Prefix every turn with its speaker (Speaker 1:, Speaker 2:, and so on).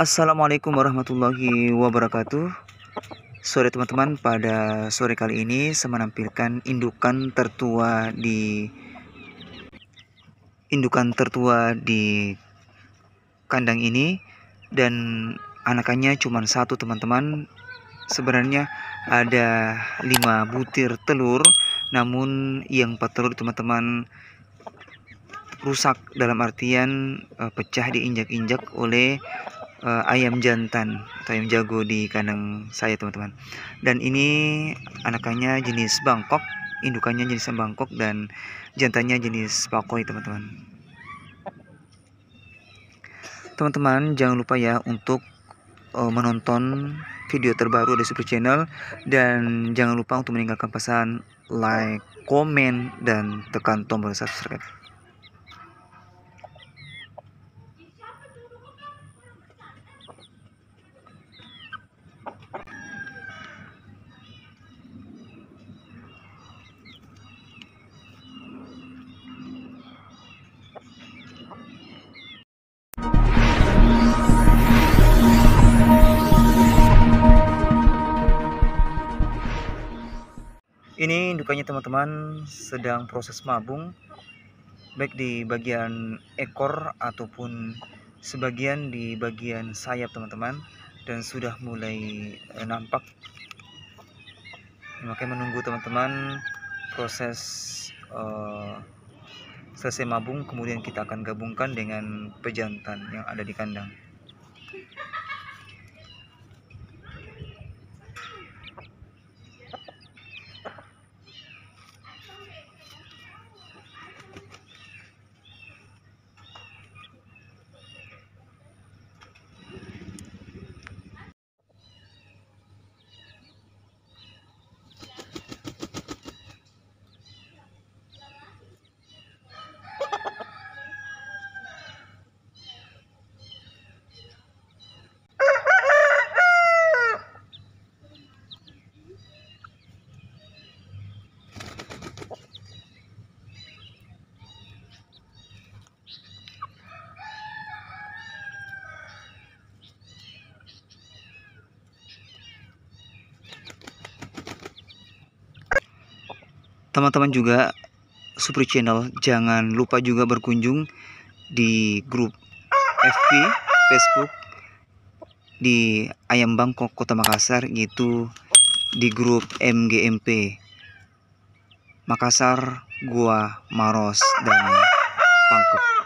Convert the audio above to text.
Speaker 1: Assalamualaikum warahmatullahi wabarakatuh Sore teman-teman pada sore kali ini saya menampilkan indukan tertua di indukan tertua di kandang ini dan anakannya cuma satu teman-teman sebenarnya ada lima butir telur namun yang petelur telur teman-teman rusak dalam artian eh, pecah diinjak-injak oleh uh, ayam jantan atau ayam jago di kandang saya teman-teman dan ini anakannya jenis Bangkok indukannya jenis Bangkok dan jantannya jenis Pakoi teman-teman teman-teman jangan lupa ya untuk uh, menonton video terbaru dari Super Channel dan jangan lupa untuk meninggalkan pesan like, komen, dan tekan tombol subscribe. ini indukannya teman-teman sedang proses mabung baik di bagian ekor ataupun sebagian di bagian sayap teman-teman dan sudah mulai eh, nampak makanya menunggu teman-teman proses uh, selesai mabung kemudian kita akan gabungkan dengan pejantan yang ada di kandang teman-teman juga super Channel jangan lupa juga berkunjung di grup FB Facebook di Ayam Bangkok Kota Makassar yaitu di grup MGMP Makassar, Gua, Maros dan Bangkok.